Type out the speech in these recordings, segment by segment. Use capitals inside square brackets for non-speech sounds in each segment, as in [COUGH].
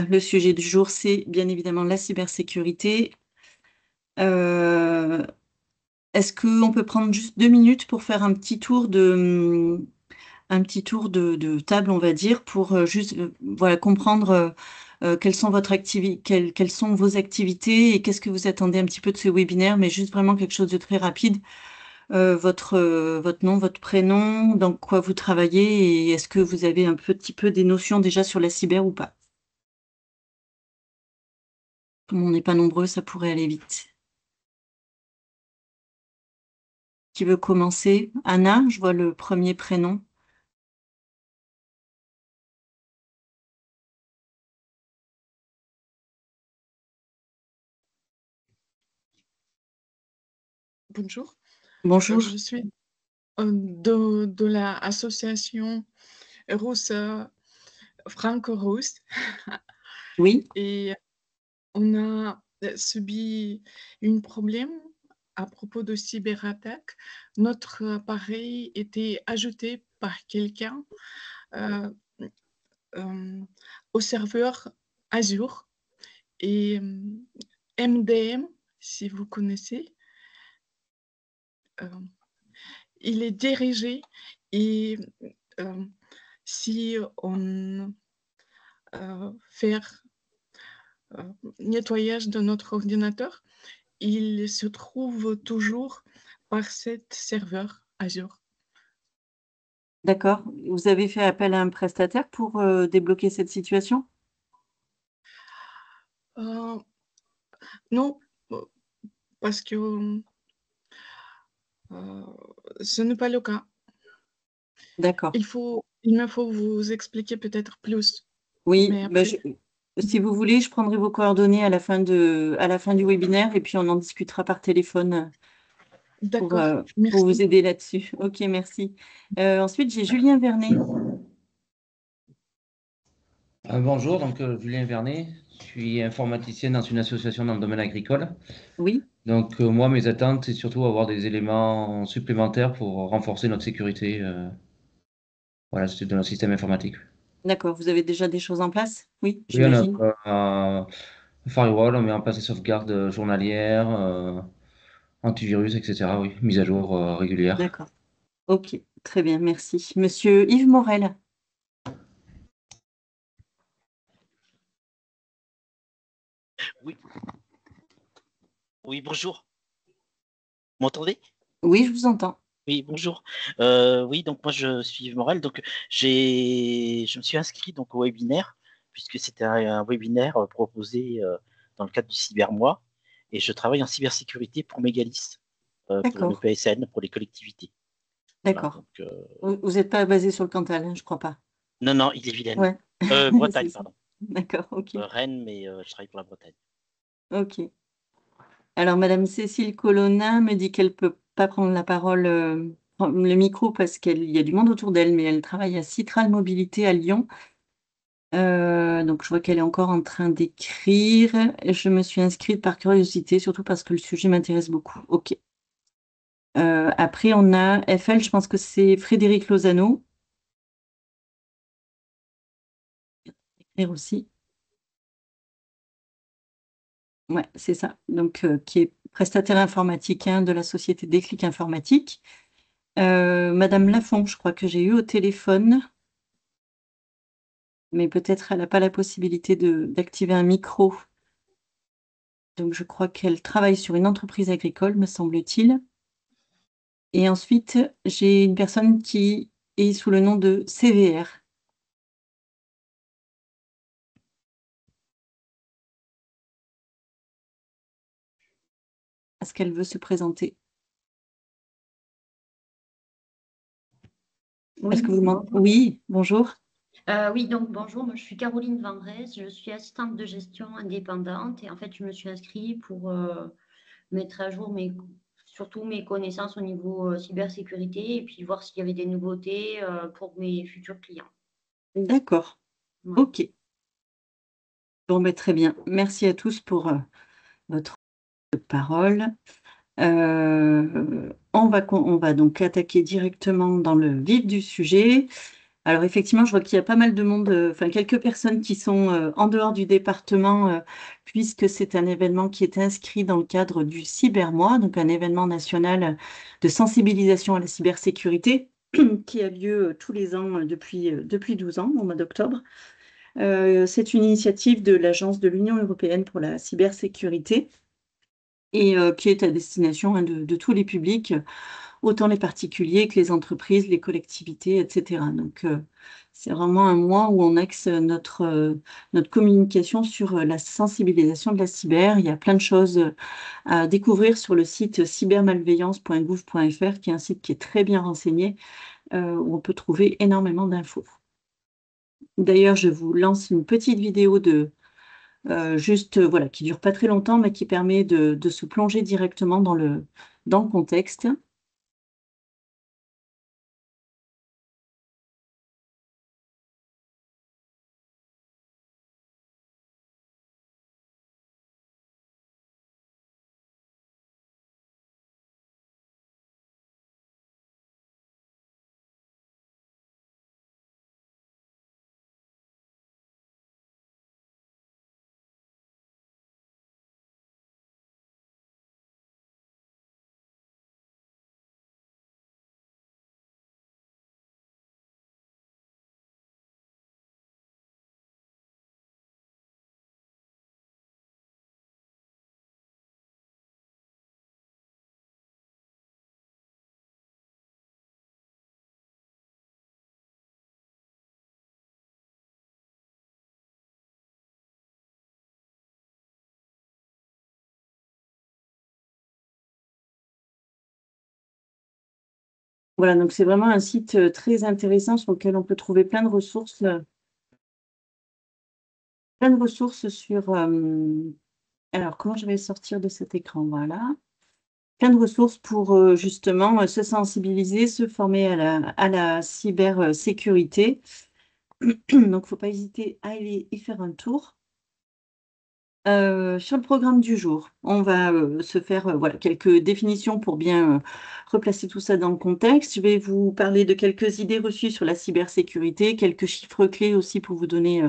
Le sujet du jour, c'est bien évidemment la cybersécurité. Euh, est-ce qu'on peut prendre juste deux minutes pour faire un petit tour de, un petit tour de, table, on va dire, pour euh, juste euh, voilà, comprendre quelles, sont votre quelles, sont vos activités et qu'est-ce que vous attendez un petit peu de ce webinaire, mais juste vraiment quelque chose de très rapide. votre, votre nom, votre prénom, dans quoi vous travaillez et est-ce que vous avez un petit peu des notions déjà sur la cyber ou pas comme on n'est pas nombreux, ça pourrait aller vite. Qui veut commencer Anna, je vois le premier prénom. Bonjour. Bonjour. Je suis euh, de, de l'association franco-russe. Oui. Et on a euh, subi un problème à propos de cyberattaque. Notre appareil était ajouté par quelqu'un euh, euh, au serveur Azure et MDM, si vous connaissez. il est dirigé et si on fait euh, nettoyage de notre ordinateur, il se trouve toujours par cette serveur Azure. D'accord. Vous avez fait appel à un prestataire pour euh, débloquer cette situation euh, Non, parce que ce n'est pas le cas. D'accord. Il, me faut vous expliquer peut-être plus. Oui, mais bah, si vous voulez, je prendrai vos coordonnées à la fin, de, à la fin du webinaire et puis on en discutera par téléphone euh, pour, euh, vous aider là-dessus. Ok, merci. Euh, ensuite, j'ai Julien Vernet. bonjour, donc Julien Vernet, je suis informaticien dans une association dans le domaine agricole. Oui. Donc moi, mes attentes, c'est surtout avoir des éléments supplémentaires pour renforcer notre sécurité. voilà, c'est dans le système informatique. D'accord, vous avez déjà des choses en place? Oui, j'imagine. firewall, on met en place des sauvegardes euh, journalières, euh, antivirus, etc. oui, mise à jour, euh, régulière. D'accord. OK, très bien, merci. Monsieur Yves Morel. Oui. Oui, bonjour. Vous m'entendez? Oui, je vous entends. Oui, bonjour. Euh, oui, donc moi je suis Yves Morel. Donc j'ai, je me suis inscrit donc au webinaire puisque c'était un, webinaire euh, proposé euh, dans le cadre du Cybermois et je travaille en cybersécurité pour Megalis, pour le PSN, pour les collectivités. D'accord. vous n'êtes pas basé sur le Cantal, hein, je crois pas. Non, non, il est vilaine. [LAUGHS] Bretagne, pardon. D'accord, ok. Rennes, mais je travaille pour la Bretagne. Ok. Alors, Madame Cécile Colonna me dit qu'elle peut pas prendre la parole, euh, le micro, parce qu'il y a du monde autour d'elle, mais elle travaille à Citral Mobilité à Lyon. Euh, donc je vois qu'elle est encore en train d'écrire. Je me suis inscrite par curiosité, surtout parce que le sujet m'intéresse beaucoup. Ok. Euh, après, on a FL, je pense que c'est Frédéric Lozano. Écrire aussi. Ouais, c'est ça. Donc, qui est prestataire informatique de la société Déclic Informatique. Euh, Madame Lafont, je crois que j'ai eu au téléphone, mais peut-être elle n'a pas la possibilité d'activer un micro. Donc je crois qu'elle travaille sur une entreprise agricole, me semble-t-il. Et ensuite, j'ai une personne qui est sous le nom de CVR, ce qu'elle veut se présenter. Oui. Que vous oui, bonjour. Euh, oui, donc bonjour, moi je suis Caroline Van je suis assistante de gestion indépendante et en fait je me suis inscrite pour euh, mettre à jour mes, surtout mes connaissances au niveau euh, cybersécurité et puis voir s'il y avait des nouveautés pour mes futurs clients. D'accord, ok. Bon, mais ben, très bien. Merci à tous pour votre parole. Euh, on, va, va donc attaquer directement dans le vif du sujet. Alors effectivement, je vois qu'il y a pas mal de monde, euh, enfin quelques personnes qui sont euh, en dehors du département, puisque c'est un événement qui est inscrit dans le cadre du Cybermois, donc un événement national de sensibilisation à la cybersécurité, [CLEARS THROAT] qui a lieu tous les ans depuis, depuis 12 ans, au mois d'octobre. c'est une initiative de l'Agence de l'Union européenne pour la cybersécurité et euh, qui est à destination hein, de, tous les publics, autant les particuliers que les entreprises, les collectivités, etc. Donc, euh, c'est vraiment un mois où on axe notre, euh, notre communication sur la sensibilisation de la cyber. Il y a plein de choses à découvrir sur le site cybermalveillance.gouv.fr, qui est un site qui est très bien renseigné, où on peut trouver énormément d'infos. D'ailleurs, je vous lance une petite vidéo de euh, juste euh, voilà, qui dure pas très longtemps, mais qui permet de, de se plonger directement dans le, dans le contexte. Voilà, donc c'est vraiment un site euh, très intéressant sur lequel on peut trouver plein de ressources, euh, plein de ressources sur. Euh, alors, comment je vais sortir de cet écran Voilà. Plein de ressources pour justement se sensibiliser, se former à la, à la cybersécurité. [CLEARS THROAT] Donc, il ne faut pas hésiter à aller y faire un tour. Euh, sur le programme du jour, on va euh, se faire euh, voilà, quelques définitions pour bien replacer tout ça dans le contexte. Je vais vous parler de quelques idées reçues sur la cybersécurité, quelques chiffres clés aussi pour vous donner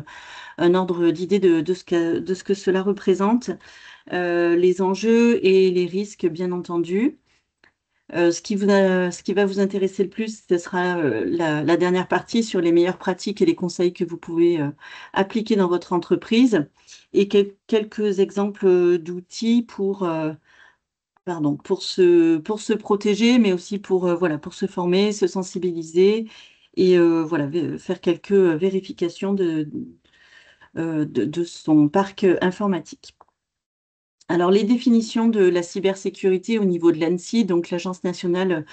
un ordre d'idée de, ce que cela représente, les enjeux et les risques, bien entendu. Euh, ce, qui va vous intéresser le plus, ce sera euh, la, dernière partie sur les meilleures pratiques et les conseils que vous pouvez euh, appliquer dans votre entreprise et quelques exemples d'outils pour, se, protéger, mais aussi pour, se former, se sensibiliser et faire quelques vérifications de son parc informatique. Alors, les définitions de la cybersécurité au niveau de l'ANSI, donc l'Agence nationale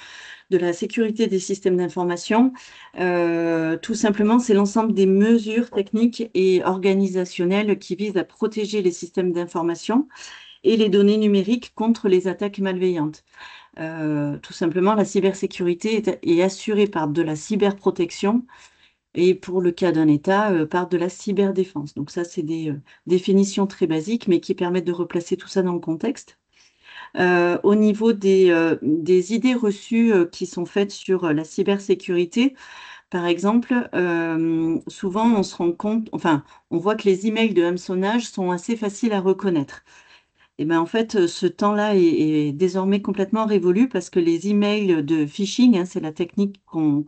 de la sécurité des systèmes d'information, euh, tout simplement, c'est l'ensemble des mesures techniques et organisationnelles qui visent à protéger les systèmes d'information et les données numériques contre les attaques malveillantes. Euh, tout simplement, la cybersécurité est assurée par de la cyberprotection et pour le cas d'un État, euh, par de la cyberdéfense. Donc ça, c'est des euh, définitions très basiques, mais qui permettent de replacer tout ça dans le contexte. Euh, au niveau des, idées reçues qui sont faites sur la cybersécurité, par exemple, souvent on se rend compte, enfin, on voit que les emails de hameçonnage sont assez faciles à reconnaître. Et eh ben en fait, ce temps-là est, désormais complètement révolu parce que les emails de phishing, hein, c'est la technique qu'on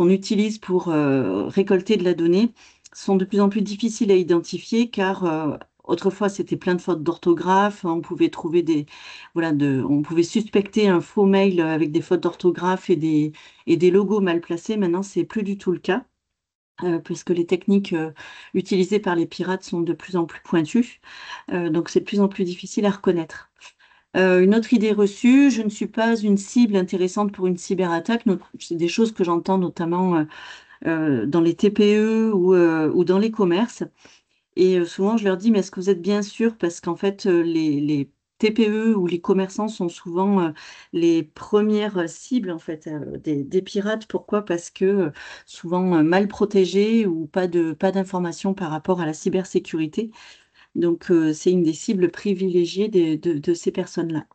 qu'on utilise pour euh, récolter de la donnée sont de plus en plus difficiles à identifier car euh, Autrefois, c'était plein de fautes d'orthographe. Hein, on pouvait trouver des, voilà, de, on pouvait suspecter un faux mail avec des fautes d'orthographe et des, et des logos mal placés. Maintenant, c'est plus du tout le cas, euh, parce puisque les techniques utilisées par les pirates sont de plus en plus pointues. donc, c'est de plus en plus difficile à reconnaître. Euh, une autre idée reçue, je ne suis pas une cible intéressante pour une cyberattaque. C'est des choses que j'entends notamment euh, euh, dans les TPE ou, dans les commerces. Et souvent, je leur dis, mais est-ce que vous êtes bien sûr Parce qu'en fait, les, TPE ou les commerçants sont souvent les premières cibles en fait des, pirates. Pourquoi Parce que souvent mal protégés ou pas pas d'informations par rapport à la cybersécurité. Donc, euh, c'est une des cibles privilégiées de, ces personnes-là.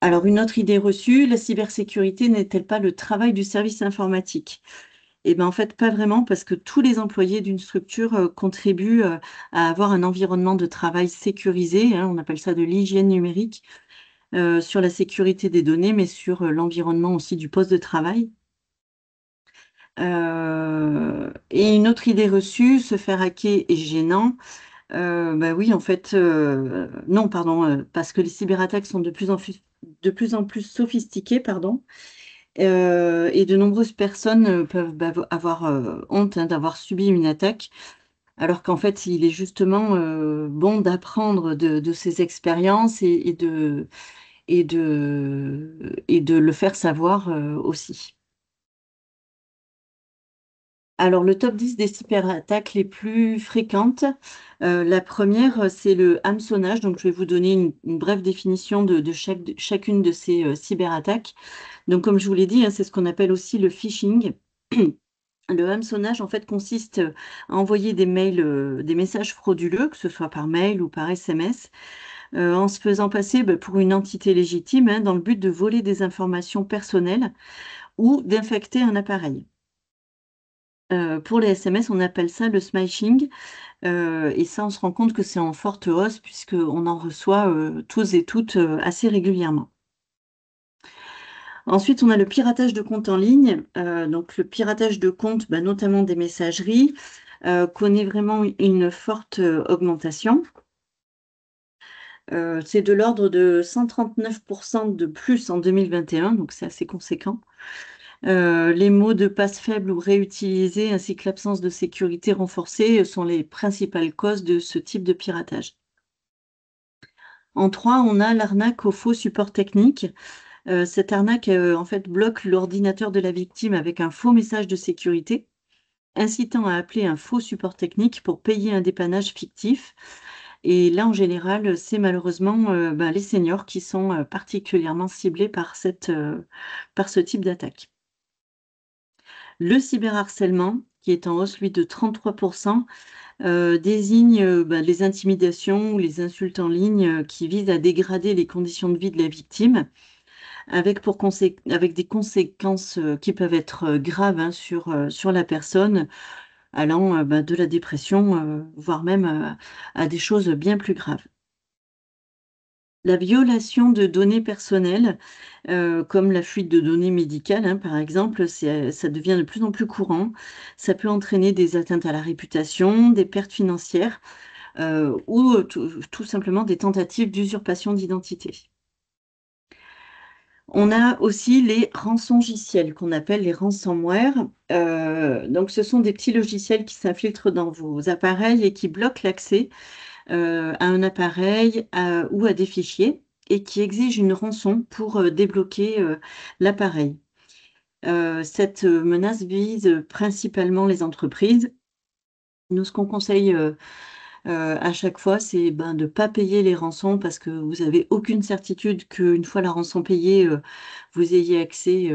Alors, une autre idée reçue, la cybersécurité n'est-elle pas le travail du service informatique eh bien, en fait, pas vraiment, parce que tous les employés d'une structure euh, contribuent euh, à avoir un environnement de travail sécurisé. Hein, on appelle ça de l'hygiène numérique sur la sécurité des données, mais sur l'environnement aussi du poste de travail. Euh, et une autre idée reçue, se faire hacker est gênant. Euh, bah oui, en fait, euh, non, pardon, euh, parce que les cyberattaques sont de plus en plus, de plus, en plus sophistiquées, pardon, et de nombreuses personnes peuvent avoir honte hein, d'avoir subi une attaque, alors qu'en fait, il est justement bon d'apprendre de, ces expériences et, et, et de le faire savoir aussi. Alors, le top 10 des cyberattaques les plus fréquentes. Euh, la première, euh, c'est le hameçonnage. Donc, je vais vous donner une, brève définition de, chacune de ces euh, cyberattaques. Donc, comme je vous l'ai dit, hein, c'est ce qu'on appelle aussi le phishing. [CLEARS THROAT] Le hameçonnage, en fait, consiste à envoyer des mails, des messages frauduleux, que ce soit par mail ou par SMS, en se faisant passer bah, pour une entité légitime, hein, dans le but de voler des informations personnelles ou d'infecter un appareil. Euh, pour les SMS, on appelle ça le smashing. Euh, et ça, on se rend compte que c'est en forte hausse puisqu'on en reçoit euh, tous et toutes assez régulièrement. Ensuite, on a le piratage de comptes en ligne. donc, le piratage de comptes, bah, notamment des messageries, connaît vraiment une forte augmentation. c'est de l'ordre de 139% de plus en 2021, donc c'est assez conséquent. Euh, les mots de passe faible ou réutilisés ainsi que l'absence de sécurité renforcée sont les principales causes de ce type de piratage. En trois, on a l'arnaque au faux support technique. Euh, cette arnaque euh, en fait bloque l'ordinateur de la victime avec un faux message de sécurité, incitant à appeler un faux support technique pour payer un dépannage fictif. Et là, en général, c'est malheureusement bah, les seniors qui sont particulièrement ciblés par, cette, par ce type d'attaque. Le cyberharcèlement, qui est en hausse, de 33%, euh, désigne euh, bah, les intimidations ou les insultes en ligne euh, qui visent à dégrader les conditions de vie de la victime, avec, pour avec des conséquences qui peuvent être graves hein, sur, sur la personne, allant bah, de la dépression, voire même à des choses bien plus graves la violation de données personnelles, euh, comme la fuite de données médicales, hein, par exemple, euh, ça devient de plus en plus courant. Ça peut entraîner des atteintes à la réputation, des pertes financières euh, ou tout simplement des tentatives d'usurpation d'identité. On a aussi les rançongiciels qu'on appelle les ransomware. donc, ce sont des petits logiciels qui s'infiltrent dans vos appareils et qui bloquent l'accès euh, à un appareil ou à des fichiers et qui exige une rançon pour euh, débloquer euh, l'appareil. cette menace vise principalement les entreprises. Nous, ce qu'on conseille à chaque fois, c'est ben, de ne pas payer les rançons parce que vous n'avez aucune certitude qu'une fois la rançon payée, vous ayez accès,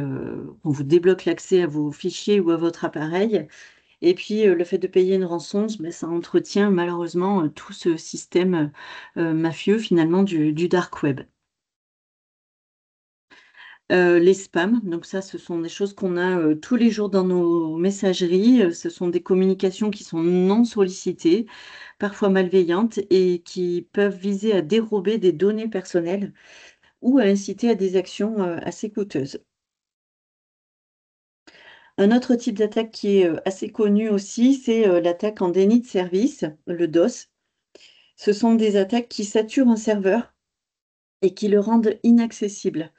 on vous débloque l'accès à vos fichiers ou à votre appareil. Et puis euh, le fait de payer une rançon, ben, ça entretient malheureusement euh, tout ce système euh, mafieux finalement du, dark web. les spams, donc ça, ce sont des choses qu'on a tous les jours dans nos messageries. ce sont des communications qui sont non sollicitées, parfois malveillantes et qui peuvent viser à dérober des données personnelles ou à inciter à des actions assez coûteuses. Un autre type d'attaque qui est euh, assez connu aussi, c'est euh, l'attaque en déni de service, le DOS. Ce sont des attaques qui saturent un serveur et qui le rendent inaccessible.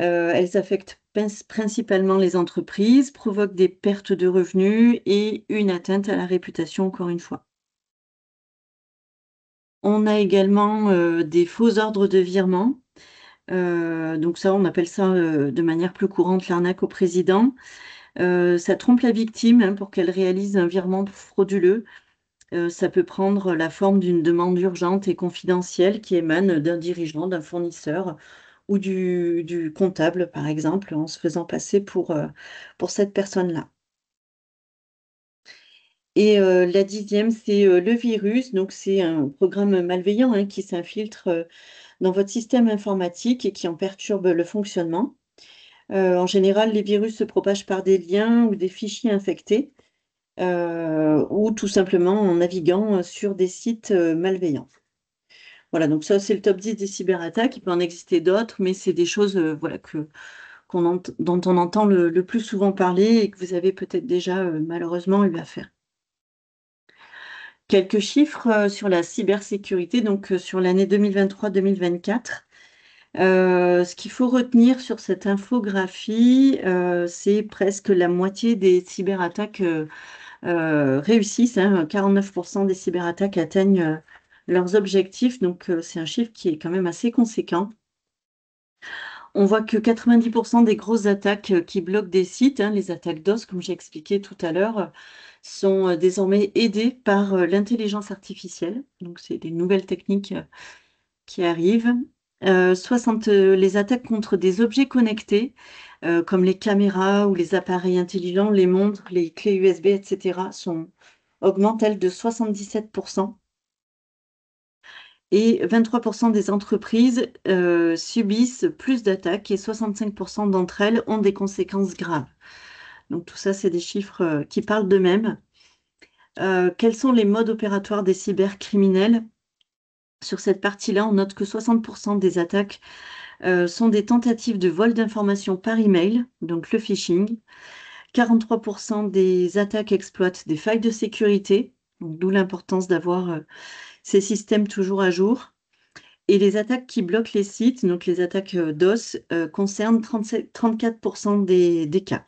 Euh, elles affectent principalement les entreprises, provoquent des pertes de revenus et une atteinte à la réputation, encore une fois. On a également des faux ordres de virement. donc ça, on appelle ça de manière plus courante l'arnaque au président. Euh, ça trompe la victime hein, pour qu'elle réalise un virement frauduleux. Euh, ça peut prendre la forme d'une demande urgente et confidentielle qui émane d'un dirigeant, d'un fournisseur ou du, comptable, par exemple, en se faisant passer pour, euh, cette personne-là. Et la dixième, c'est le virus. Donc, c'est un programme malveillant hein, qui s'infiltre dans votre système informatique et qui en perturbe le fonctionnement. Euh, en général, les virus se propagent par des liens ou des fichiers infectés euh, ou tout simplement en naviguant euh, sur des sites malveillants. Voilà, donc ça, c'est le top 10 des cyberattaques. Il peut en exister d'autres, mais c'est des choses voilà, que, dont on entend le, le, plus souvent parler et que vous avez peut-être déjà malheureusement eu à faire. Quelques chiffres sur la cybersécurité, donc sur l'année 2023-2024. Euh, ce qu'il faut retenir sur cette infographie, euh, c'est presque la moitié des cyberattaques euh, réussissent. 49% hein. des cyberattaques atteignent leurs objectifs, donc c'est un chiffre qui est quand même assez conséquent. On voit que 90% des grosses attaques qui bloquent des sites, hein, les attaques DOS, comme j'ai expliqué tout à l'heure, sont désormais aidées par l'intelligence artificielle. Donc, c'est des nouvelles techniques qui arrivent. 60, euh, euh, les attaques contre des objets connectés, euh, comme les caméras ou les appareils intelligents, les montres, les clés USB, etc., sont, augmentent, elles, de 77%. Et 23% des entreprises subissent plus d'attaques et 65% d'entre elles ont des conséquences graves. Donc tout ça, c'est des chiffres qui parlent d'eux-mêmes. quels sont les modes opératoires des cybercriminels sur cette partie-là, on note que 60% des attaques euh, sont des tentatives de vol d'informations par email, donc le phishing. 43% des attaques exploitent des failles de sécurité, d'où l'importance d'avoir euh, ces systèmes toujours à jour. Et les attaques qui bloquent les sites, donc les attaques euh, DOS, concernent 34% des, cas.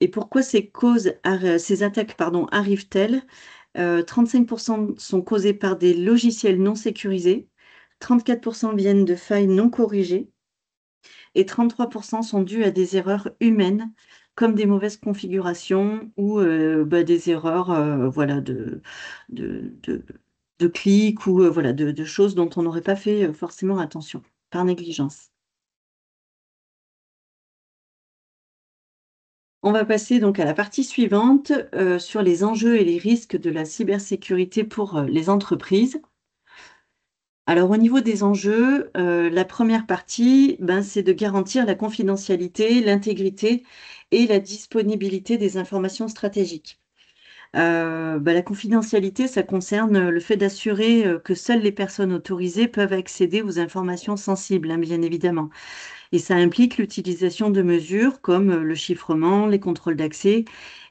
Et pourquoi ces, causes, ces attaques arrivent-elles 35% euh, sont causés par des logiciels non sécurisés, 34% viennent de failles non corrigées et 33% sont dus à des erreurs humaines comme des mauvaises configurations ou euh, bah, des erreurs euh, voilà, de, clics ou voilà, de choses dont on n'aurait pas fait forcément attention par négligence. On va passer donc à la partie suivante euh, sur les enjeux et les risques de la cybersécurité pour euh, les entreprises. Alors au niveau des enjeux, euh, la première partie, ben, c'est de garantir la confidentialité, l'intégrité et la disponibilité des informations stratégiques. Ben, la confidentialité, ça concerne le fait d'assurer que seules les personnes autorisées peuvent accéder aux informations sensibles, hein, bien évidemment. Et ça implique l'utilisation de mesures comme euh, le chiffrement, les contrôles d'accès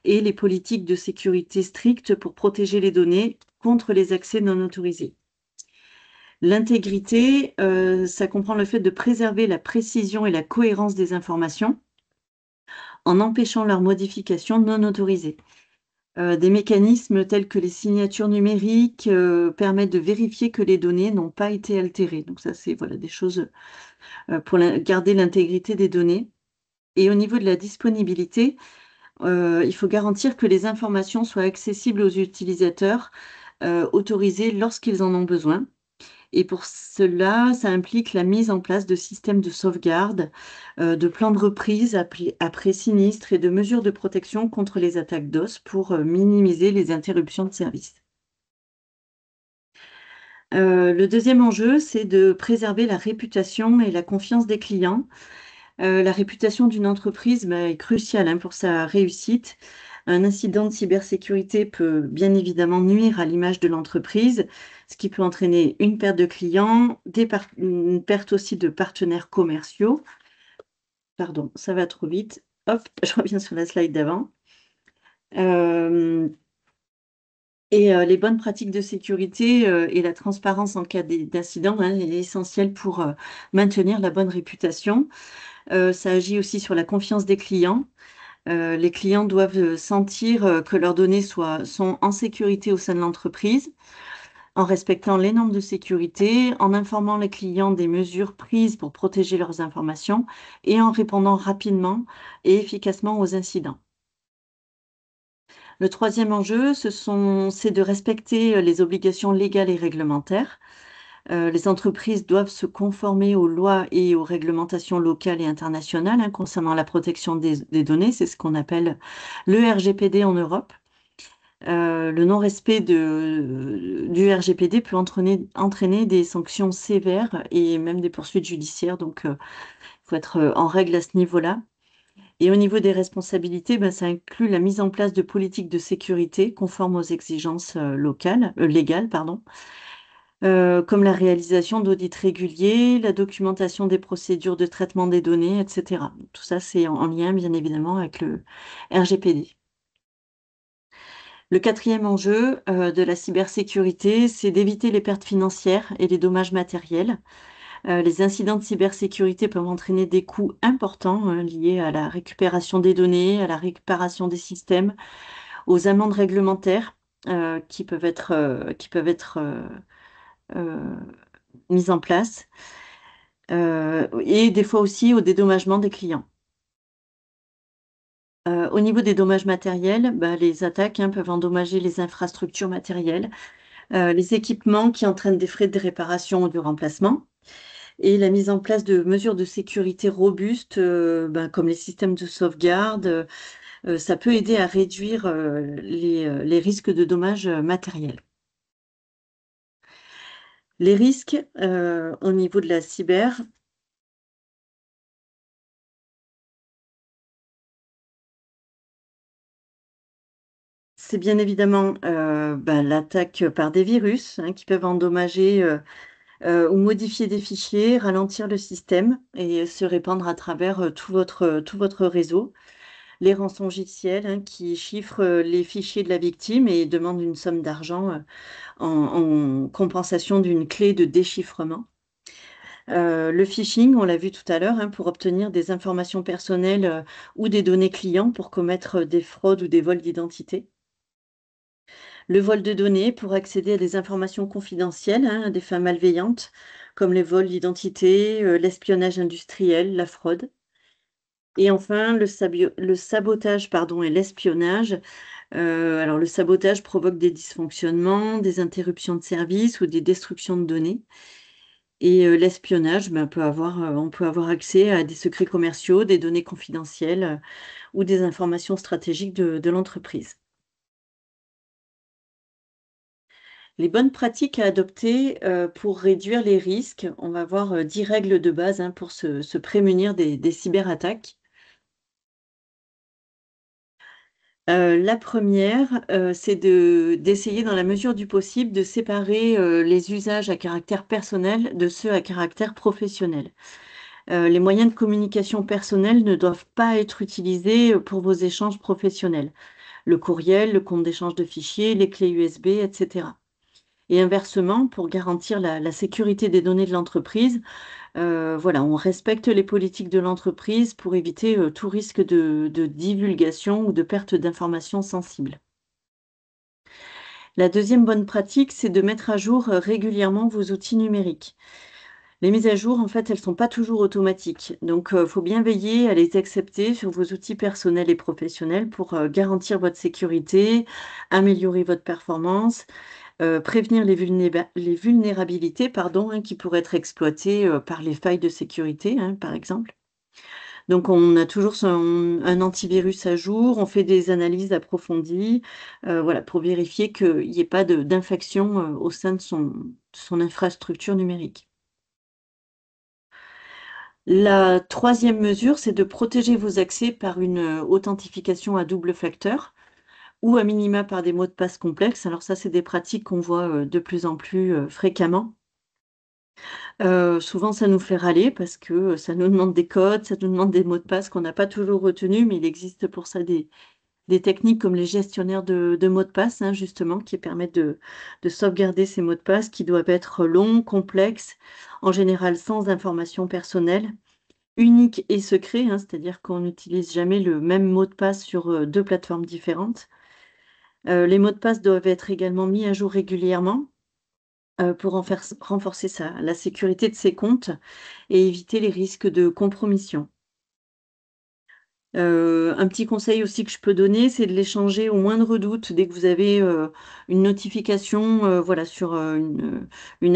et les politiques de sécurité strictes pour protéger les données contre les accès non autorisés. L'intégrité, euh, ça comprend le fait de préserver la précision et la cohérence des informations en empêchant leur modification non autorisée. Euh, des mécanismes tels que les signatures numériques permettent de vérifier que les données n'ont pas été altérées. Donc ça, c'est voilà, des choses euh, pour garder l'intégrité des données. Et au niveau de la disponibilité, euh, il faut garantir que les informations soient accessibles aux utilisateurs euh, autorisés lorsqu'ils en ont besoin. Et pour cela, ça implique la mise en place de systèmes de sauvegarde, de plans de reprise après, sinistre et de mesures de protection contre les attaques d'os pour minimiser les interruptions de service. Euh, le deuxième enjeu, c'est de préserver la réputation et la confiance des clients. Euh, la réputation d'une entreprise bah, est cruciale hein, pour sa réussite. Un incident de cybersécurité peut bien évidemment nuire à l'image de l'entreprise, ce qui peut entraîner une perte de clients, une perte aussi de partenaires commerciaux. Pardon, ça va trop vite. Hop, [LAUGHS] je reviens sur la slide d'avant. Euh, et euh, les bonnes pratiques de sécurité euh, et la transparence en cas d'incident hein, est essentiel pour euh, maintenir la bonne réputation. ça agit aussi sur la confiance des clients. les clients doivent sentir que leurs données soient, sont en sécurité au sein de l'entreprise, en respectant les normes de sécurité, en informant les clients des mesures prises pour protéger leurs informations et en répondant rapidement et efficacement aux incidents. Le troisième enjeu, c'est de respecter euh, les obligations légales et réglementaires. Euh, les entreprises doivent se conformer aux lois et aux réglementations locales et internationales hein, concernant la protection des, données. C'est ce qu'on appelle le RGPD en Europe. Euh, le non-respect du RGPD peut entraîner, des sanctions sévères et même des poursuites judiciaires. Donc, il faut être en règle à ce niveau-là. Et au niveau des responsabilités, ben, ça inclut la mise en place de politiques de sécurité conformes aux exigences euh, locales, euh, légales, pardon, euh, comme la réalisation d'audits réguliers, la documentation des procédures de traitement des données, etc. Tout ça, c'est en lien bien évidemment avec le RGPD. Le quatrième enjeu de la cybersécurité, c'est d'éviter les pertes financières et les dommages matériels. Euh, les incidents de cybersécurité peuvent entraîner des coûts importants euh, liés à la récupération des données, à la récupération des systèmes, aux amendes réglementaires euh, qui peuvent être, mises en place, et des fois aussi au dédommagement des clients au niveau des dommages matériels, bah, les attaques hein, peuvent endommager les infrastructures matérielles, les équipements qui entraînent des frais de réparation ou de remplacement, et la mise en place de mesures de sécurité robustes, euh, ben, comme les systèmes de sauvegarde, euh, ça peut aider à réduire euh, les, risques de dommages matériels. Les risques au niveau de la cyber. C'est bien évidemment ben, l'attaque par des virus hein, qui peuvent endommager euh, ou modifier des fichiers, ralentir le système et se répandre à travers euh, tout votre, euh, tout votre réseau. Les rançons hein, qui chiffrent les fichiers de la victime et demandent une somme d'argent en, compensation d'une clé de déchiffrement. le phishing, on l'a vu tout à l'heure, hein, pour obtenir des informations personnelles ou des données clients pour commettre des fraudes ou des vols d'identité le vol de données pour accéder à des informations confidentielles hein, à des fins malveillantes, comme les vols d'identité, euh, l'espionnage industriel, la fraude. Et enfin, le, sabotage pardon, et l'espionnage. Euh, alors, le sabotage provoque des dysfonctionnements, des interruptions de service ou des destructions de données. Et euh, l'espionnage, ben, on peut avoir accès à des secrets commerciaux, des données confidentielles ou des informations stratégiques de l'entreprise. les bonnes pratiques à adopter euh, pour réduire les risques. On va voir euh, dix règles de base hein, pour se, prémunir des, cyberattaques. Euh, la première, c'est d'essayer dans la mesure du possible de séparer les usages à caractère personnel de ceux à caractère professionnel. les moyens de communication personnels ne doivent pas être utilisés pour vos échanges professionnels. Le courriel, le compte d'échange de fichiers, les clés USB, etc. Et inversement, pour garantir la, sécurité des données de l'entreprise, euh, voilà, on respecte les politiques de l'entreprise pour éviter euh, tout risque de, divulgation ou de perte d'informations sensibles. La deuxième bonne pratique, c'est de mettre à jour euh, régulièrement vos outils numériques. Les mises à jour, en fait, elles ne sont pas toujours automatiques. Donc, il faut bien veiller à les accepter sur vos outils personnels et professionnels pour garantir votre sécurité, améliorer votre performance euh, prévenir les, vulnérabilités hein, qui pourraient être exploitées euh, par les failles de sécurité, hein, par exemple. Donc on a toujours un antivirus à jour, on fait des analyses approfondies, euh, voilà, pour vérifier qu'il n'y ait pas d'infection au sein de son infrastructure numérique. La troisième mesure, c'est de protéger vos accès par une authentification à double facteur ou à minima par des mots de passe complexes. Alors ça, c'est des pratiques qu'on voit euh, de plus en plus euh, fréquemment. Euh, souvent, ça nous fait râler parce que ça nous demande des codes, ça nous demande des mots de passe qu'on n'a pas toujours retenus, mais il existe pour ça des, techniques comme les gestionnaires de, mots de passe, hein, justement, qui permettent de, sauvegarder ces mots de passe qui doivent être longs, complexes, en général sans information personnelle, uniques et secrets, hein, c'est-à-dire qu'on n'utilise jamais le même mot de passe sur deux plateformes différentes. Euh, les mots de passe doivent être également mis à jour régulièrement euh, pour renforcer ça, la sécurité de ces comptes et éviter les risques de compromission. Euh, un petit conseil aussi que je peux donner, c'est de les changer au moindre doute dès que vous avez une notification voilà, sur une,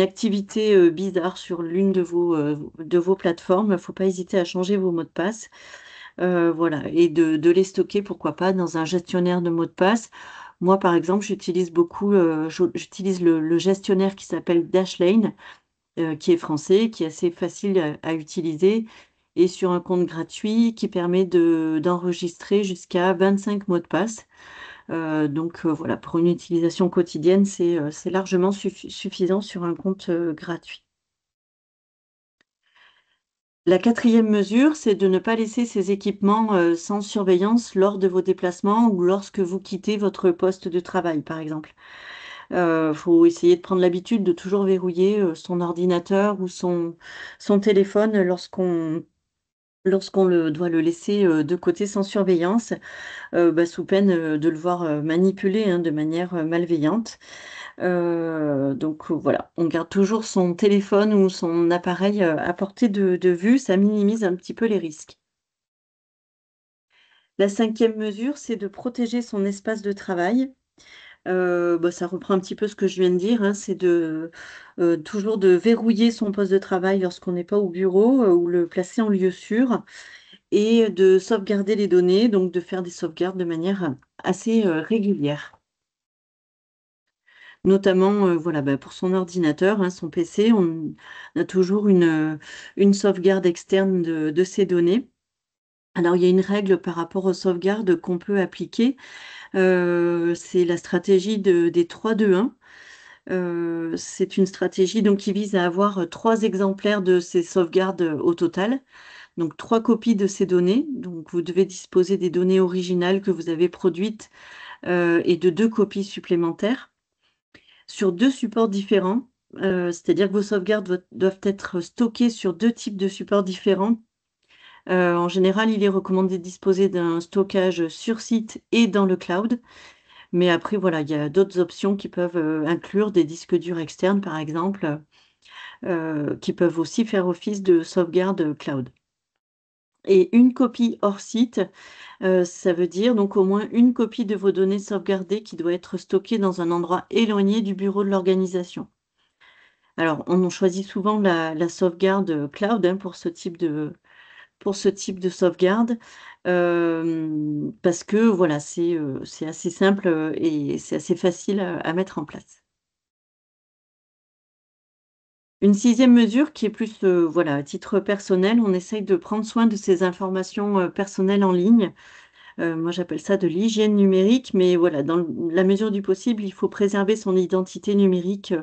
activité bizarre sur l'une de, vos plateformes. Il ne faut pas hésiter à changer vos mots de passe. voilà, et de, de, les stocker, pourquoi pas, dans un gestionnaire de mots de passe moi, par exemple, j'utilise beaucoup, euh, j'utilise le, gestionnaire qui s'appelle Dashlane, euh, qui est français, qui est assez facile à, utiliser et sur un compte gratuit qui permet d'enregistrer jusqu'à 25 mots de passe. Euh, donc voilà, pour une utilisation quotidienne, c'est largement suffisant sur un compte gratuit. La quatrième mesure, c'est de ne pas laisser ces équipements euh, sans surveillance lors de vos déplacements ou lorsque vous quittez votre poste de travail, par exemple. Il euh, faut essayer de prendre l'habitude de toujours verrouiller euh, son ordinateur ou son, son téléphone lorsqu'on lorsqu'on le, doit le laisser euh, de côté sans surveillance, euh, bah, sous peine euh, de le voir manipuler hein, de manière malveillante. donc voilà, on garde toujours son téléphone ou son appareil à portée de vue, ça minimise un petit peu les risques. La cinquième mesure, c'est de protéger son espace de travail. Euh, bah, ça reprend un petit peu ce que je viens de dire, hein, c'est de euh, toujours de verrouiller son poste de travail lorsqu'on n'est pas au bureau euh, ou le placer en lieu sûr et de sauvegarder les données, donc de faire des sauvegardes de manière assez régulière. Notamment voilà, bah, pour son ordinateur, hein, son PC, on a toujours une, sauvegarde externe de, de données. Alors, il y a une règle par rapport aux sauvegardes qu'on peut appliquer. Euh, c'est la stratégie des 3-2-1. Euh, c'est une stratégie donc, qui vise à avoir trois exemplaires de ces sauvegardes euh, au total, donc trois copies de ces données. Donc, vous devez disposer des données originales que vous avez produites et de deux copies supplémentaires sur deux supports différents. C'est-à-dire que vos sauvegardes doivent être stockées sur deux types de supports différents euh, en général, il est recommandé de disposer d'un stockage sur site et dans le cloud. Mais après, voilà, il y a d'autres options qui peuvent euh, inclure des disques durs externes, par exemple, euh, qui peuvent aussi faire office de sauvegarde cloud. Et une copie hors site, ça veut dire donc au moins une copie de vos données sauvegardées qui doit être stockée dans un endroit éloigné du bureau de l'organisation. Alors, on choisit souvent la, sauvegarde cloud hein, pour ce type de, pour ce type de sauvegarde. Euh, parce que voilà, c'est euh, assez simple euh, et c'est assez facile à, mettre en place. Une sixième mesure qui est plus voilà, à titre personnel, on essaye de prendre soin de ces informations personnelles en ligne. moi, j'appelle ça de l'hygiène numérique, mais voilà, dans la mesure du possible, il faut préserver son identité numérique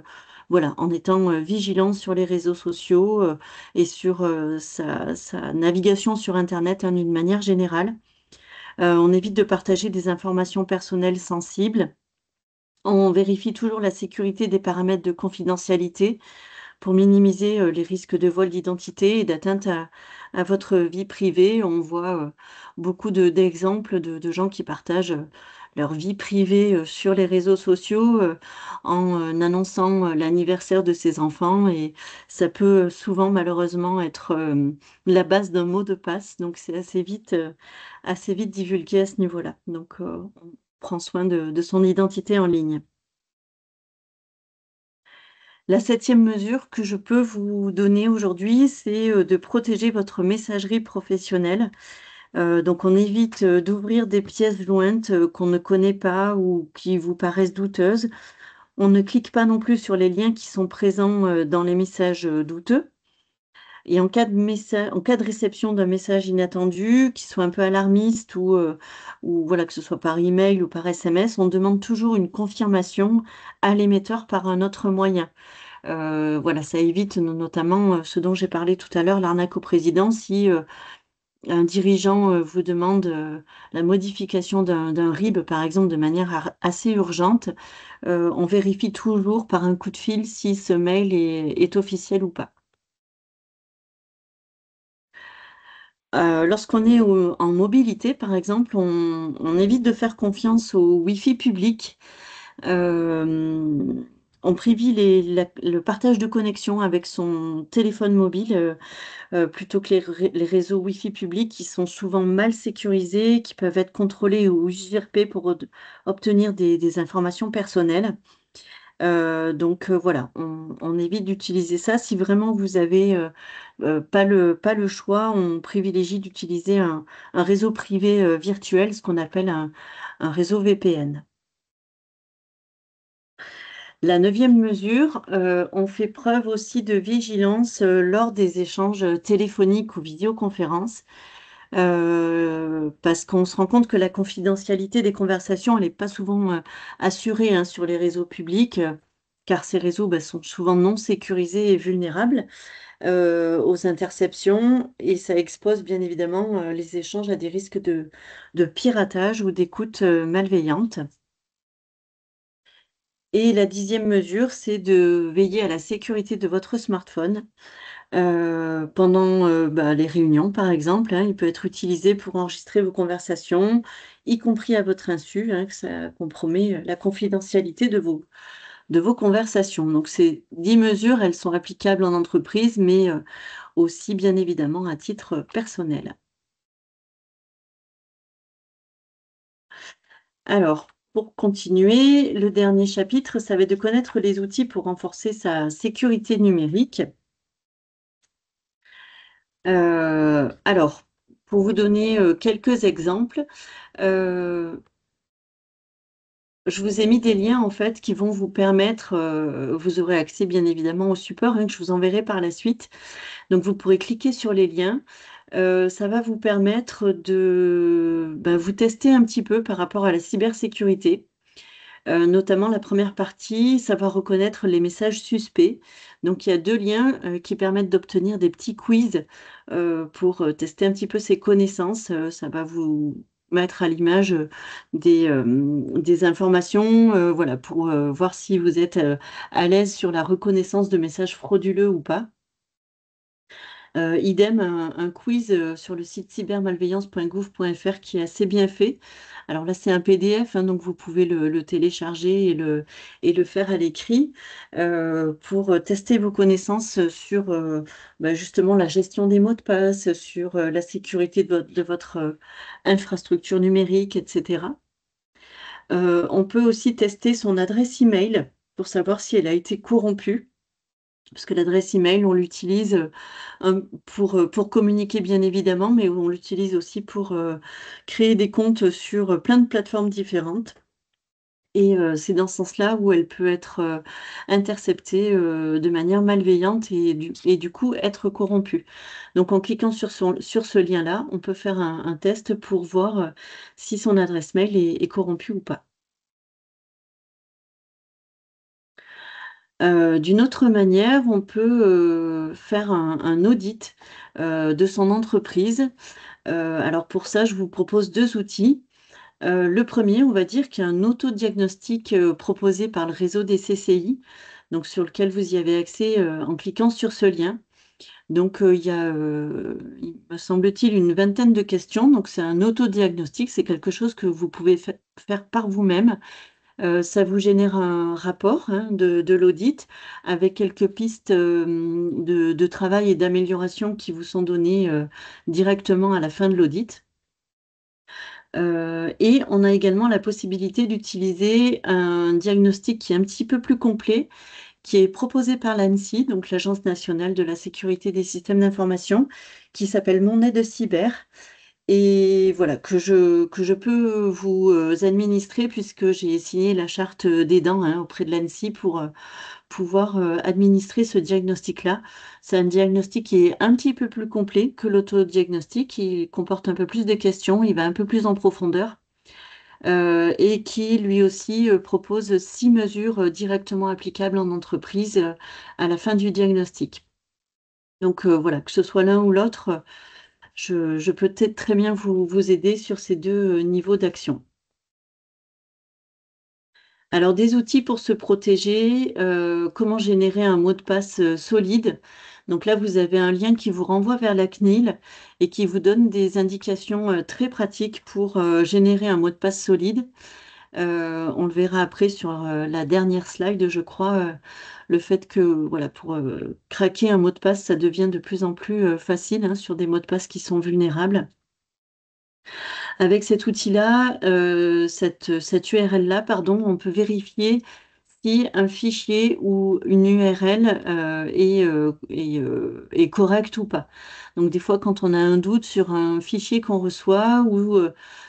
voilà, en étant euh, vigilant sur les réseaux sociaux euh, et sur euh, sa, navigation sur Internet en hein, d'une manière générale. on évite de partager des informations personnelles sensibles. On vérifie toujours la sécurité des paramètres de confidentialité pour minimiser les risques de vol d'identité et d'atteinte à, votre vie privée. On voit beaucoup d'exemples de, gens qui partagent leur vie privée euh, sur les réseaux sociaux euh, en euh, annonçant l'anniversaire de ses enfants et ça peut souvent malheureusement être la base d'un mot de passe. Donc c'est assez vite, assez vite divulgué à ce niveau-là. Donc on prend soin de, de son identité en ligne. La septième mesure que je peux vous donner aujourd'hui, c'est de protéger votre messagerie professionnelle. Euh, donc on évite euh, d'ouvrir des pièces jointes euh, qu'on ne connaît pas ou qui vous paraissent douteuses. On ne clique pas non plus sur les liens qui sont présents dans les messages douteux. Et en cas de, en cas de réception d'un message inattendu, qui soit un peu alarmiste ou, voilà que ce soit par email ou par SMS, on demande toujours une confirmation à l'émetteur par un autre moyen. voilà, ça évite notamment ce dont j'ai parlé tout à l'heure, l'arnaque au président, si un dirigeant euh, vous demande euh, la modification d'un RIB, par exemple, de manière assez urgente, euh, on vérifie toujours par un coup de fil si ce mail est, officiel ou pas. Lorsqu'on est en mobilité, par exemple, on, évite de faire confiance au Wi-Fi public on privilégie le partage de connexion avec son téléphone mobile euh, euh, plutôt que les, réseaux Wi-Fi publics qui sont souvent mal sécurisés, qui peuvent être contrôlés ou usurpés pour obtenir des, informations personnelles. Euh, donc voilà, on, évite d'utiliser ça. Si vraiment vous n'avez pas, le, choix, on privilégie d'utiliser un, réseau privé virtuel, ce qu'on appelle un réseau VPN. La neuvième mesure, euh, on fait preuve aussi de vigilance euh, lors des échanges euh, téléphoniques ou vidéoconférences, parce qu'on se rend compte que la confidentialité des conversations, n'est pas souvent assurée hein, sur les réseaux publics, car ces réseaux bah, sont souvent non sécurisés et vulnérables aux interceptions, et ça expose bien évidemment les échanges à des risques de, de piratage ou d'écoute malveillante. Et la dixième mesure, c'est de veiller à la sécurité de votre smartphone euh, pendant euh, bah, les réunions, par exemple. Hein. il peut être utilisé pour enregistrer vos conversations, y compris à votre insu, hein, que ça compromet euh, la confidentialité de vos, conversations. Donc ces dix mesures, elles sont applicables en entreprise, mais aussi bien évidemment à titre personnel. Alors, pour continuer, le dernier chapitre, ça va être de connaître les outils pour renforcer sa sécurité numérique. Euh, alors, pour vous donner euh, quelques exemples, euh, je vous ai mis des liens en fait qui vont vous permettre, vous aurez accès bien évidemment au support hein, que je vous enverrai par la suite. Donc vous pourrez cliquer sur les liens. Euh, ça va vous permettre de bah, vous tester un petit peu par rapport à la cybersécurité. Euh, notamment la première partie, ça va reconnaître les messages suspects. Donc il y a deux liens euh, qui permettent d'obtenir des petits quiz pour tester un petit peu ses connaissances. ça va vous mettre à l'image des, informations, voilà, pour voir si vous êtes à l'aise sur la reconnaissance de messages frauduleux ou pas. Euh, idem, un, quiz euh, sur le site cybermalveillance.gouv.fr qui est assez bien fait. Alors là, c'est un PDF, hein, donc vous pouvez le, télécharger et le, faire à l'écrit euh, pour tester vos connaissances sur bah, justement la gestion des mots de passe, sur la sécurité de de votre infrastructure numérique, etc. on peut aussi tester son adresse email pour savoir si elle a été corrompue parce que l'adresse email, on l'utilise euh, pour, euh, pour, communiquer bien évidemment, mais on l'utilise aussi pour euh, créer des comptes sur plein de plateformes différentes. Et c'est dans ce sens-là où elle peut être interceptée de manière malveillante et du, coup être corrompue. Donc en cliquant sur, sur ce lien-là, on peut faire un, test pour voir si son adresse mail est corrompue ou pas. Euh, d'une autre manière, on peut euh, faire un, audit euh, de son entreprise. alors pour ça, je vous propose deux outils. le premier, on va dire qu'il y a un autodiagnostic proposé par le réseau des CCI, donc sur lequel vous y avez accès en cliquant sur ce lien. Donc il y a, il me semble-t-il, une vingtaine de questions. Donc c'est un autodiagnostic, c'est quelque chose que vous pouvez faire par vous-même euh, ça vous génère un rapport hein, de, l'audit avec quelques pistes euh, de, travail et d'amélioration qui vous sont données euh, directement à la fin de l'audit. et on a également la possibilité d'utiliser un diagnostic qui est un petit peu plus complet qui est proposé par l'ANSI, donc l'Agence nationale de la sécurité des systèmes d'information, qui s'appelle Mon aide cyber et voilà, que je, que je peux vous euh, administrer puisque j'ai signé la charte des dents hein, auprès de l'ANSI pour euh, pouvoir euh, administrer ce diagnostic-là. C'est un diagnostic qui est un petit peu plus complet que l'autodiagnostic, il comporte un peu plus de questions, il va un peu plus en profondeur. et qui lui aussi propose six mesures directement applicables en entreprise à la fin du diagnostic. Donc voilà, que ce soit l'un ou l'autre, je, peux peut-être très bien vous, aider sur ces deux euh, niveaux d'action. Alors des outils pour se protéger, euh, comment générer un mot de passe euh, solide. Donc là, vous avez un lien qui vous renvoie vers la CNIL et qui vous donne des indications très pratiques pour générer un mot de passe solide. on le verra après sur la dernière slide, je crois le fait que voilà, pour euh, craquer un mot de passe, ça devient de plus en plus euh, facile hein, sur des mots de passe qui sont vulnérables. Avec cet outil-là, euh, cette, cette URL-là, pardon, on peut vérifier si un fichier ou une URL euh, euh, euh, est, correct ou pas. Donc des fois, quand on a un doute sur un fichier qu'on reçoit ou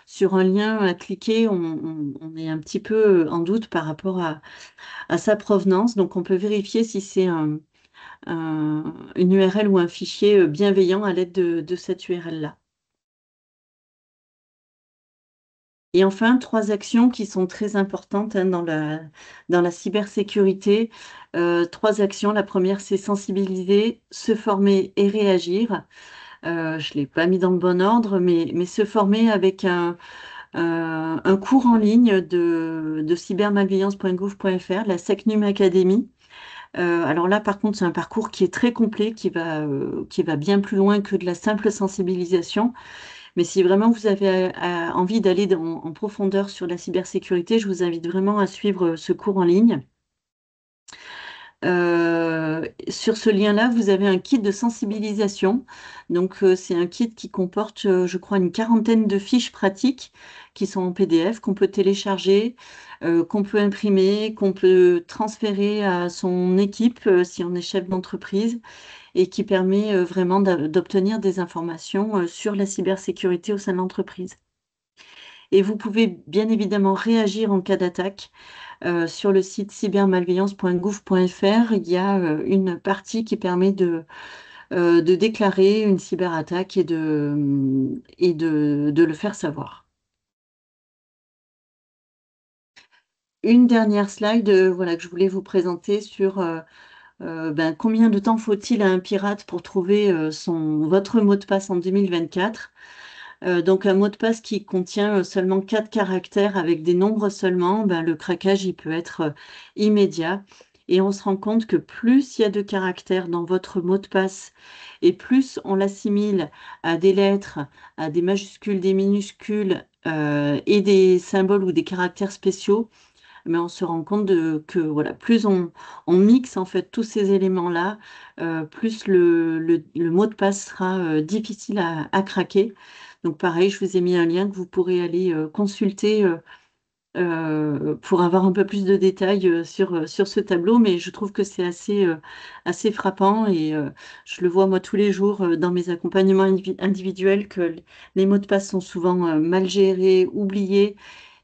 sur un lien à cliquer, on, est un petit peu en doute par rapport à, sa provenance. Donc on peut vérifier si c'est une URL ou un fichier bienveillant à l'aide de cette URL-là. Et enfin, trois actions qui sont très importantes hein, dans, la, dans la cybersécurité. Euh, trois actions. La première, c'est sensibiliser, se former et réagir. Euh, je ne l'ai pas mis dans le bon ordre, mais, mais se former avec un, euh, un cours en ligne de, de cybermalveillance.gouv.fr, la SecNum Academy. alors là, par contre, c'est un parcours qui est très complet, qui va, qui va bien plus loin que de la simple sensibilisation. Mais si vraiment vous avez euh, euh, envie d'aller en profondeur sur la cybersécurité, je vous invite vraiment à suivre euh, ce cours en ligne. sur ce lien-là, vous avez un kit de sensibilisation. Donc, c'est un kit qui comporte, je crois, une quarantaine de fiches pratiques qui sont en PDF, qu'on peut télécharger, qu'on peut imprimer, qu'on peut transférer à son équipe si on est chef d'entreprise et qui permet euh, vraiment d'obtenir des informations euh, sur la cybersécurité au sein de l'entreprise. Et vous pouvez bien évidemment réagir en cas d'attaque. Euh, sur le site cybermalveillance.gouv.fr, il y a une partie qui permet de, déclarer une cyberattaque et mm, de, le faire savoir. Une dernière slide voilà, que je voulais vous présenter sur euh, ben, combien de temps faut-il à un pirate pour trouver euh, son, votre mot de passe en 2024 euh, donc un mot de passe qui contient seulement quatre caractères avec des nombres seulement, ben, le craquage il peut être immédiat. Et on se rend compte que plus il y a de caractères dans votre mot de passe et plus on l'assimile à des lettres, à des majuscules, des minuscules et des symboles ou des caractères spéciaux, mais on se rend compte que voilà, plus on, mixe en fait tous ces éléments-là, euh, plus le, mot de passe sera euh, difficile à, craquer. Donc pareil, je vous ai mis un lien que vous pourrez aller euh, consulter pour avoir un peu plus de détails sur, sur ce tableau, mais je trouve que c'est assez, assez frappant et je le vois moi tous les jours dans mes accompagnements individuels que les mots de passe sont souvent mal gérés, oubliés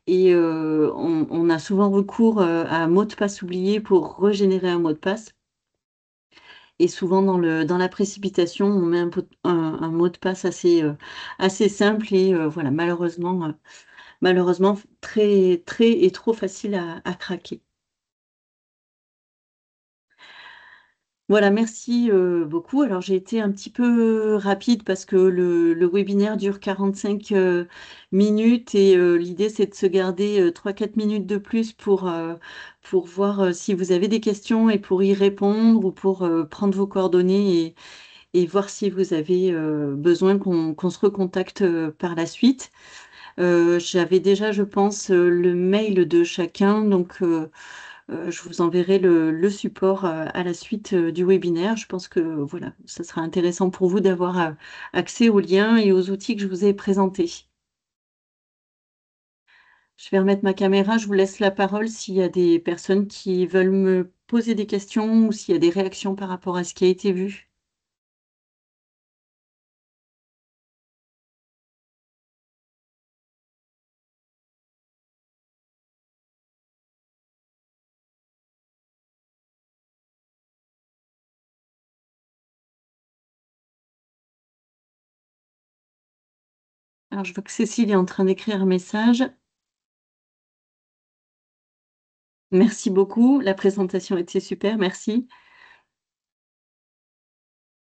et euh, on, a souvent recours euh, à un mot de passe oublié pour régénérer un mot de passe. Et souvent, dans, le, dans la précipitation, on met un, mot de passe assez, euh, assez simple et voilà, malheureusement, malheureusement très, très et trop facile à craquer. Voilà, merci euh, beaucoup. Alors j'ai été un petit peu rapide parce que le, webinaire dure 45 euh, minutes et euh, l'idée c'est de se garder 3-4 minutes de plus pour, pour voir si vous avez des questions et pour y répondre ou pour prendre vos coordonnées et, et, voir si vous avez besoin qu'on se recontacte par la suite. J'avais déjà, je pense, le mail de chacun, donc euh, je vous enverrai le, support euh, à la suite euh, du webinaire. Je pense que voilà, ça sera intéressant pour vous d'avoir accès aux liens et aux outils que je vous ai présentés. Je vais remettre ma caméra, je vous laisse la parole s'il y a des personnes qui veulent me poser des questions ou s'il y a des réactions par rapport à ce qui a été vu. Alors, je vois que Cécile est en train d'écrire un message. Merci beaucoup. La présentation était super. Merci.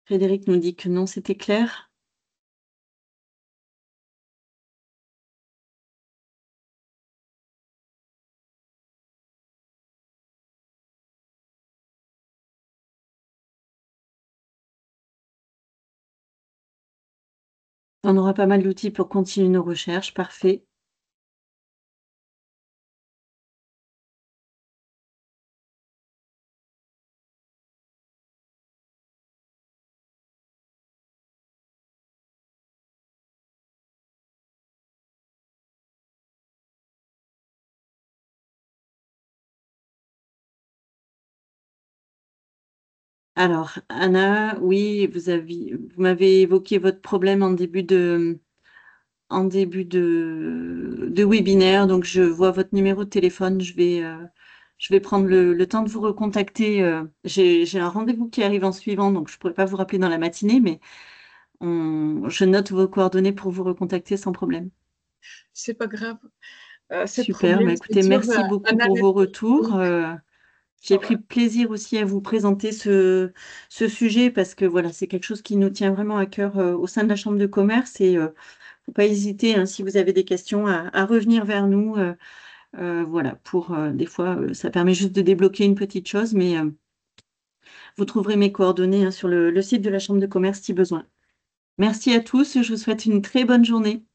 Frédéric nous dit que non, c'était clair. On aura pas mal d'outils pour continuer nos recherches. Parfait. Alors, Anna, oui, vous avez, m'avez évoqué votre problème en début de, en début de, webinaire. Donc, je vois votre numéro de téléphone. Je vais, euh, je vais prendre le, temps de vous recontacter. Euh, j'ai un rendez-vous qui arrive en suivant, donc je ne pourrai pas vous rappeler dans la matinée, mais je note vos coordonnées pour vous recontacter sans problème. C'est pas grave. Euh, Super, bah, écoutez, merci beaucoup pour vos retours. J'ai pris plaisir aussi à vous présenter ce, sujet parce que voilà, c'est quelque chose qui nous tient vraiment à cœur euh, au sein de la Chambre de commerce et ne euh, faut pas hésiter hein, si vous avez des questions à, revenir vers nous. Euh, voilà, pour des fois, ça permet juste de débloquer une petite chose, mais vous trouverez mes coordonnées hein, sur le site de la Chambre de commerce si besoin. Merci à tous, je vous souhaite une très bonne journée.